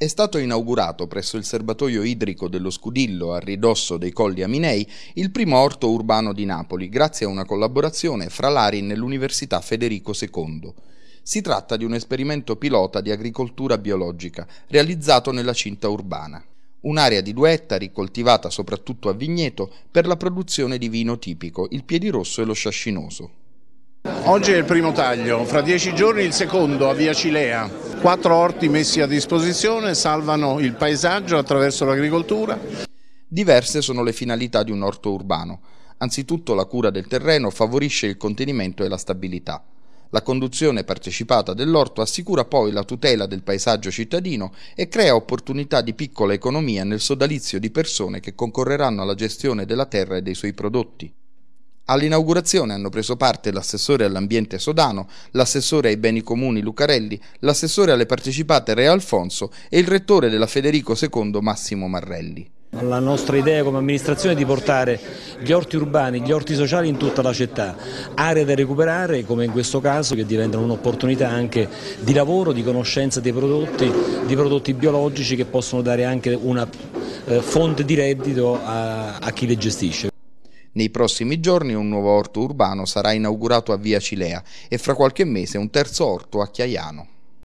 È stato inaugurato presso il serbatoio idrico dello Scudillo a ridosso dei Colli Aminei il primo orto urbano di Napoli grazie a una collaborazione fra l'ARI e l'Università Federico II. Si tratta di un esperimento pilota di agricoltura biologica realizzato nella cinta urbana. Un'area di due ettari coltivata soprattutto a vigneto per la produzione di vino tipico, il piedirosso e lo sciascinoso. Oggi è il primo taglio, fra dieci giorni il secondo a Via Cilea Quattro orti messi a disposizione salvano il paesaggio attraverso l'agricoltura. Diverse sono le finalità di un orto urbano. Anzitutto la cura del terreno favorisce il contenimento e la stabilità. La conduzione partecipata dell'orto assicura poi la tutela del paesaggio cittadino e crea opportunità di piccola economia nel sodalizio di persone che concorreranno alla gestione della terra e dei suoi prodotti. All'inaugurazione hanno preso parte l'assessore all'ambiente Sodano, l'assessore ai beni comuni Lucarelli, l'assessore alle partecipate Re Alfonso e il rettore della Federico II Massimo Marrelli. La nostra idea come amministrazione è di portare gli orti urbani, gli orti sociali in tutta la città, aree da recuperare come in questo caso che diventano un'opportunità anche di lavoro, di conoscenza dei prodotti, di prodotti biologici che possono dare anche una eh, fonte di reddito a, a chi le gestisce. Nei prossimi giorni un nuovo orto urbano sarà inaugurato a Via Cilea e fra qualche mese un terzo orto a Chiaiano.